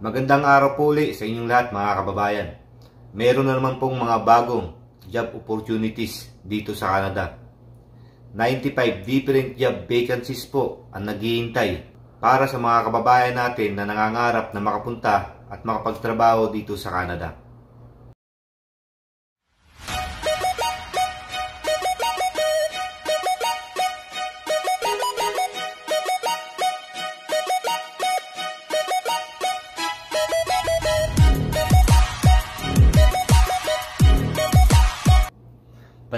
Magandang araw po ulit sa inyong lahat mga kababayan. Meron na naman pong mga bagong job opportunities dito sa Canada. 95 different job vacancies po ang naghihintay para sa mga kababayan natin na nangangarap na makapunta at makapagtrabaho dito sa Canada.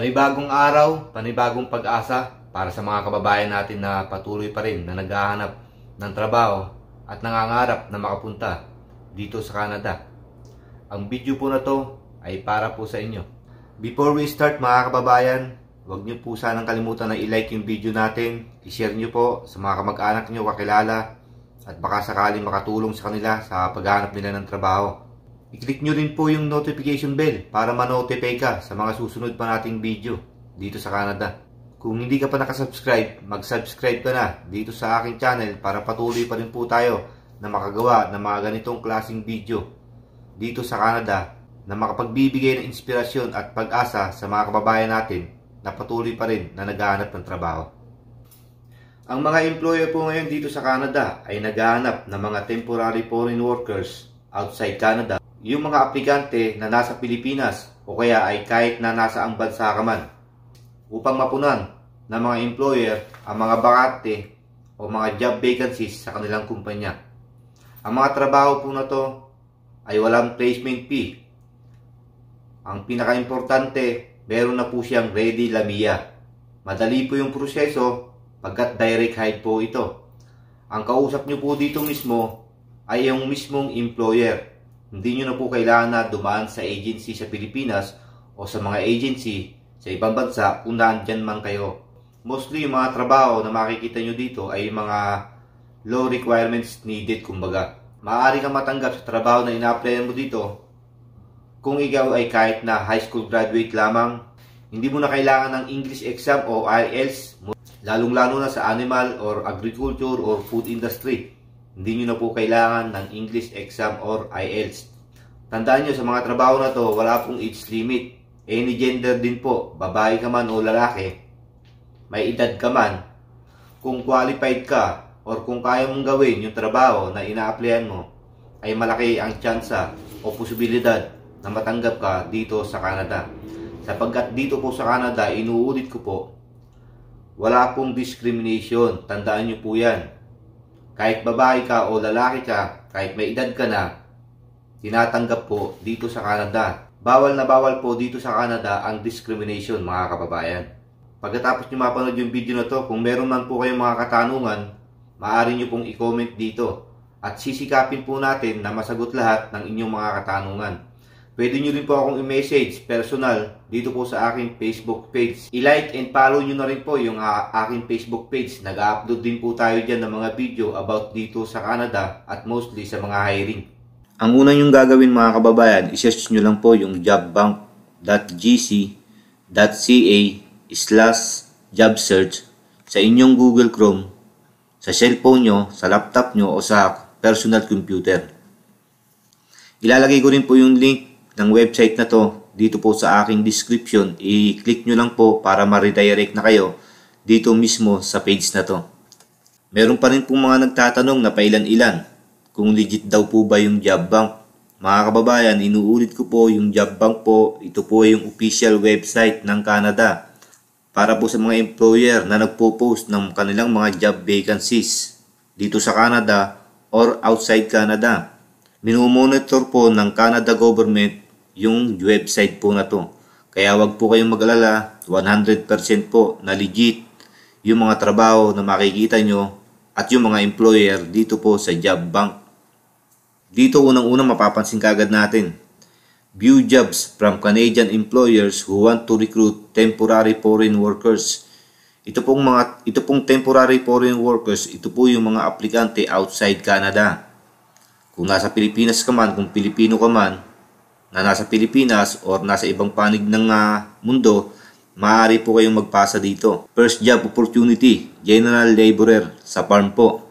Panibagong araw, panibagong pag-asa para sa mga kababayan natin na patuloy pa rin na naghahanap ng trabaho at nangangarap na makapunta dito sa Canada. Ang video po na to ay para po sa inyo. Before we start mga kababayan, huwag niyo po sanang kalimutan na i-like yung video natin, i-share niyo po sa mga kamag-anak niyo, kakilala, at baka sakaling makatulong sa kanila sa paghahanap nila ng trabaho. I-click nyo rin po yung notification bell para ma-notify ka sa mga susunod pa nating video dito sa Canada. Kung hindi ka pa nakasubscribe, mag-subscribe ka na dito sa aking channel para patuloy pa rin po tayo na makagawa ng mga ganitong klaseng video dito sa Canada na makapagbibigay ng inspirasyon at pag-asa sa mga kababayan natin na patuloy pa rin na naghahanap ng trabaho. Ang mga employer po ngayon dito sa Canada ay naghahanap ng mga temporary foreign workers outside Canada yung mga aplikante na nasa Pilipinas o kaya ay kahit na nasa ang bansa ka man upang mapunan ng mga employer ang mga bakante o mga job vacancies sa kanilang kumpanya. Ang mga trabaho po na to ay walang placement fee. Ang pinaka-importante, meron na po siyang ready lamia. Madali po yung proseso pagkat direct hire po ito. Ang kausap nyo po dito mismo ay yung mismong employer hindi nyo na po kailangan na dumaan sa agency sa Pilipinas o sa mga agency sa ibang bansa kung nandyan man kayo. Mostly yung mga trabaho na makikita nyo dito ay mga low requirements needed kumbaga. Maaari kang matanggap sa trabaho na ina-applyan mo dito kung ikaw ay kahit na high school graduate lamang. Hindi mo na kailangan ng English exam o IELTS, lalong-lalo na sa animal or agriculture or food industry. Hindi nyo na po kailangan ng English exam or IELTS. Tandaan nyo, sa mga trabaho na to, wala pong age limit. Any gender din po, babae ka man o lalaki, may edad ka man, kung qualified ka or kung kaya mong gawin yung trabaho na ina-applyan mo, ay malaki ang tsansa o posibilidad na matanggap ka dito sa Canada. Sapagkat dito po sa Canada, inuulit ko po, wala pong discrimination. Tandaan nyo po yan kahit babae ka o lalaki ka, kahit may edad ka na, tinatanggap po dito sa Canada. Bawal na bawal po dito sa Canada ang discrimination mga kababayan. Pagkatapos nyo mapanood yung video na to, kung meron man po kayong mga katanungan, maaari nyo pong i-comment dito. At sisikapin po natin na masagot lahat ng inyong mga katanungan. Pwede nyo rin po akong i-message personal dito po sa aking Facebook page. I-like and follow nyo na rin po yung ah, aking Facebook page. Nag-upload din po tayo dyan ng mga video about dito sa Canada at mostly sa mga hiring. Ang una yung gagawin mga kababayan, isearch nyo lang po yung jobbank.gc.ca slash job search sa inyong Google Chrome, sa cellphone nyo, sa laptop nyo o sa personal computer. Ilalagay ko rin po yung link ng website na to dito po sa aking description, i-click nyo lang po para ma-redirect na kayo dito mismo sa page na to. Meron pa rin pong mga nagtatanong na pailan-ilan kung legit daw po ba yung job bank. Mga kababayan, inuulit ko po yung job bank po, ito po yung official website ng Canada para po sa mga employer na nagpo-post ng kanilang mga job vacancies dito sa Canada or outside Canada. Minumonitor po ng Canada government yung website po na to. Kaya wag po kayong mag-alala, 100% po na legit yung mga trabaho na makikita nyo at yung mga employer dito po sa job bank. Dito unang-unang mapapansin kagad natin. View jobs from Canadian employers who want to recruit temporary foreign workers. Ito pong mga ito pong temporary foreign workers, ito po yung mga aplikante outside Canada. Kung nasa Pilipinas ka man, kung Pilipino ka man, na nasa Pilipinas or nasa ibang panig ng uh, mundo, maaari po kayong magpasa dito. First job opportunity, general laborer sa farm po.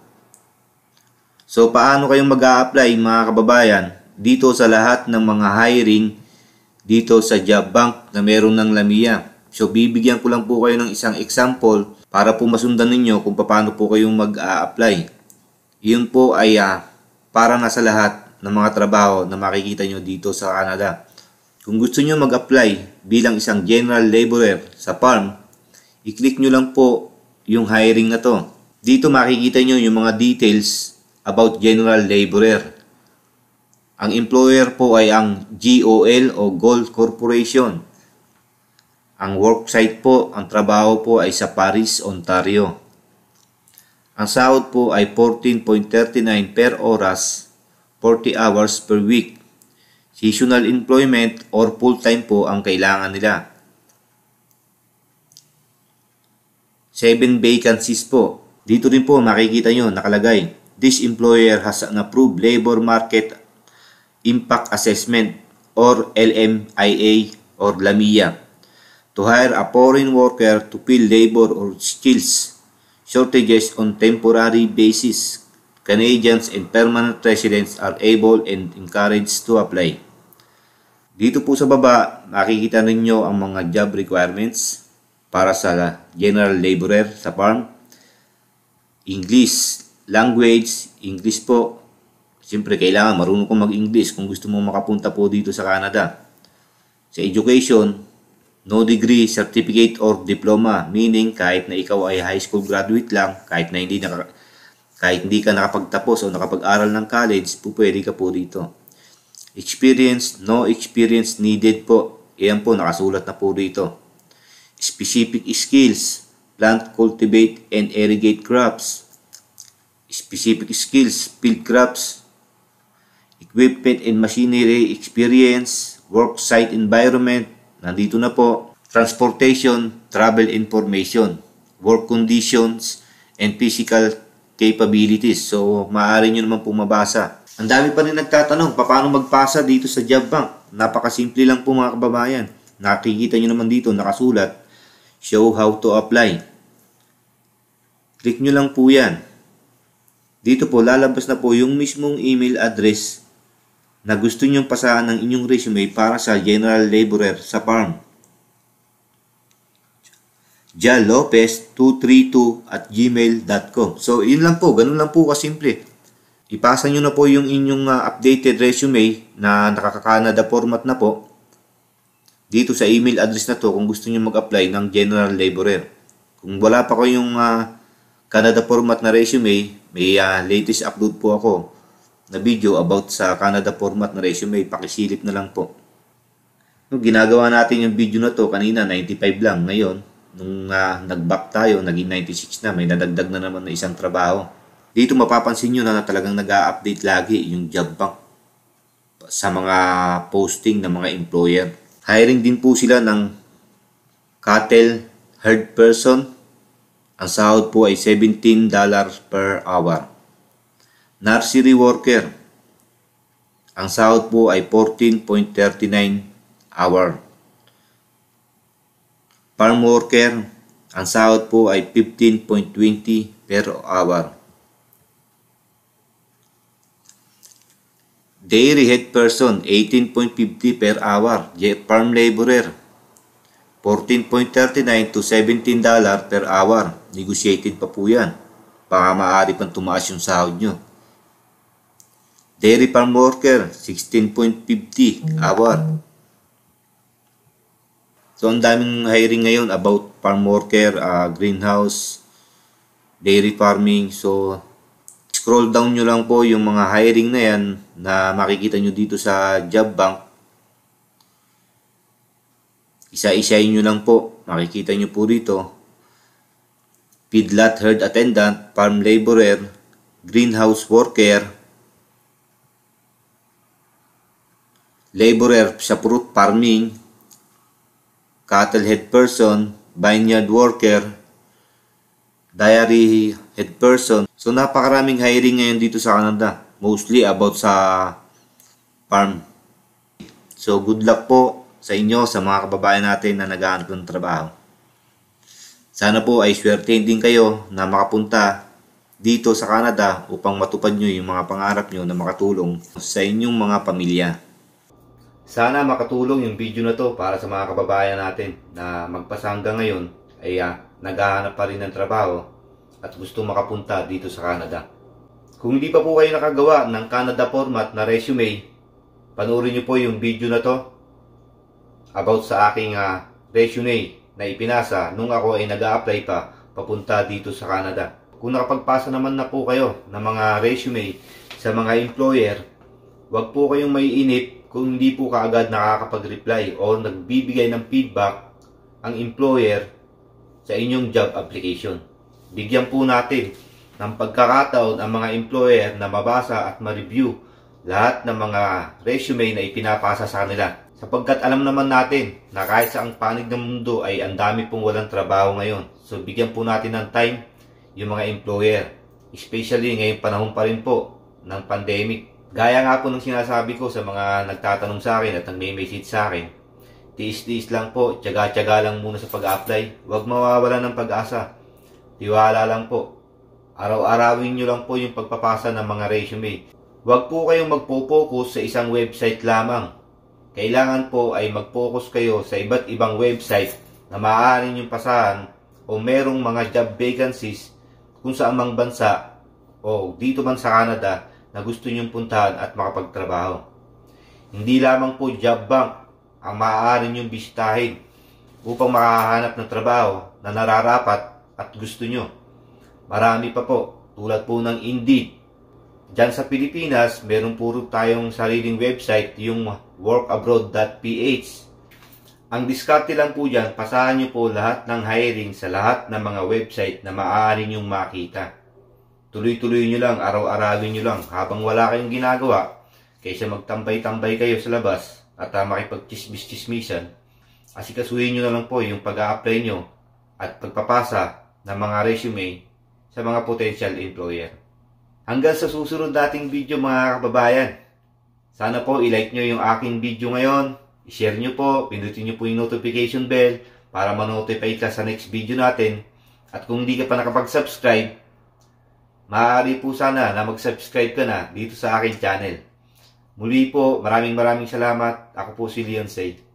So paano kayong mag apply mga kababayan dito sa lahat ng mga hiring dito sa job bank na meron ng Lamia? So bibigyan ko lang po kayo ng isang example para po masundan ninyo kung paano po kayong mag-a-apply. Yun po ay uh, para na sa lahat ng mga trabaho na makikita nyo dito sa Canada. Kung gusto nyo mag-apply bilang isang general laborer sa farm, i-click nyo lang po yung hiring na to. Dito makikita nyo yung mga details about general laborer. Ang employer po ay ang GOL o Gold Corporation. Ang worksite po, ang trabaho po ay sa Paris, Ontario. Ang sahod po ay 14.39 per oras 40 hours per week. Seasonal employment or full-time po ang kailangan nila. 7 vacancies po. Dito rin po makikita nyo nakalagay. This employer has an approved labor market impact assessment or LMIA or LAMIA to hire a foreign worker to fill labor or skills shortages on temporary basis Canadians and permanent residents are able and encouraged to apply. Dito po sa baba, makikita ninyo ang mga job requirements para sa general laborer sa farm. English, language, English po. Siyempre, kailangan marunong kong mag-English kung gusto mong makapunta po dito sa Canada. Sa education, no degree, certificate, or diploma. Meaning, kahit na ikaw ay high school graduate lang, kahit na hindi, naka, kahit hindi ka nakapagtapos o nakapag-aral ng college, pupwede ka po dito. Experience, no experience needed po. Iyan po, nakasulat na po dito. Specific skills, plant cultivate and irrigate crops. Specific skills, field crops, equipment and machinery experience, work site environment, nandito na po, transportation, travel information, work conditions, and physical capabilities. So, maaari nyo naman po mabasa. Ang dami pa rin nagtatanong, paano magpasa dito sa job bank? Napakasimple lang po mga kababayan. Nakikita nyo naman dito, nakasulat, show how to apply. Click nyo lang po yan. Dito po, lalabas na po yung mismong email address na gusto nyong pasahan ng inyong resume para sa general laborer sa farm jallopez232 at gmail.com. So, yun lang po. Ganun lang po kasimple. Ipasa nyo na po yung inyong uh, updated resume na nakaka-Canada format na po dito sa email address na to kung gusto niyo mag-apply ng general laborer. Kung wala pa ko yung uh, ah, Canada format na resume, may uh, latest upload po ako na video about sa Canada format na resume. Pakisilip na lang po. No, ginagawa natin yung video na to kanina, 95 lang. Ngayon, nung uh, nag-back tayo, naging 96 na, may nadagdag na naman na isang trabaho. Dito mapapansin nyo na, na talagang nag update lagi yung job bank sa mga posting ng mga employer. Hiring din po sila ng cattle herd person. Ang sahod po ay $17 per hour. Nursery worker. Ang sahod po ay 14.39 hour farm worker, ang sahod po ay 15.20 per hour. Dairy head person, 18.50 per hour. Farm laborer, 14.39 to 17 per hour. Negotiated pa po yan. Baka maaari pang tumaas yung sahod nyo. Dairy farm worker, 16.50 hour. So, ang daming hiring ngayon about farm worker, uh, greenhouse, dairy farming. So, scroll down nyo lang po yung mga hiring na yan na makikita nyo dito sa job bank. Isa-isayin nyo lang po. Makikita nyo po dito. Feedlot herd attendant, farm laborer, greenhouse worker, laborer sa fruit farming, cattle head person, vineyard worker, diary head person. So napakaraming hiring ngayon dito sa Canada. Mostly about sa farm. So good luck po sa inyo, sa mga kababayan natin na nag ng trabaho. Sana po ay swertein din kayo na makapunta dito sa Canada upang matupad nyo yung mga pangarap nyo na makatulong sa inyong mga pamilya. Sana makatulong yung video na to para sa mga kababayan natin na magpasa hanggang ngayon ay uh, naghahanap pa rin ng trabaho at gusto makapunta dito sa Canada. Kung hindi pa po kayo nakagawa ng Canada format na resume, panoorin niyo po yung video na to about sa aking uh, resume na ipinasa nung ako ay nag apply pa papunta dito sa Canada. Kung nakapagpasa naman na po kayo ng mga resume sa mga employer, wag po kayong maiinip kung hindi po kaagad nakakapag-reply o nagbibigay ng feedback ang employer sa inyong job application. Bigyan po natin ng pagkakataon ang mga employer na mabasa at ma-review lahat ng mga resume na ipinapasa sa kanila. Sapagkat alam naman natin na kahit sa ang panig ng mundo ay ang dami pong walang trabaho ngayon. So bigyan po natin ng time yung mga employer. Especially ngayong panahon pa rin po ng pandemic Gaya nga po ng sinasabi ko sa mga nagtatanong sa akin at nagme-message sa akin, tiis-tiis lang po, tiyaga-tiyaga lang muna sa pag-apply. Huwag mawawala ng pag-asa. Tiwala lang po. Araw-arawin nyo lang po yung pagpapasa ng mga resume. Huwag po kayong magpo-focus sa isang website lamang. Kailangan po ay mag-focus kayo sa iba't ibang website na maaaring yung pasahan o merong mga job vacancies kung sa amang bansa o dito man sa Canada na gusto niyong puntahan at makapagtrabaho. Hindi lamang po job bank ang maaari niyong bisitahin upang makahanap ng trabaho na nararapat at gusto niyo. Marami pa po, tulad po ng Indeed. Diyan sa Pilipinas, meron puro tayong sariling website, yung workabroad.ph. Ang diskarte lang po dyan, pasahan nyo po lahat ng hiring sa lahat ng mga website na maaari nyong makita. Tuloy-tuloy nyo lang, araw-arawin nyo lang habang wala kayong ginagawa kaysa magtambay-tambay kayo sa labas at uh, ah, chismis chismisan Asikasuhin nyo na lang po yung pag-a-apply nyo at pagpapasa ng mga resume sa mga potential employer. Hanggang sa susunod dating video mga kababayan. Sana po ilike nyo yung aking video ngayon, i-share nyo po, pindutin nyo po yung notification bell para manotify ka sa next video natin. At kung hindi ka pa nakapag-subscribe, maaari po sana na mag-subscribe ka na dito sa akin channel. Muli po, maraming maraming salamat. Ako po si Leon Say.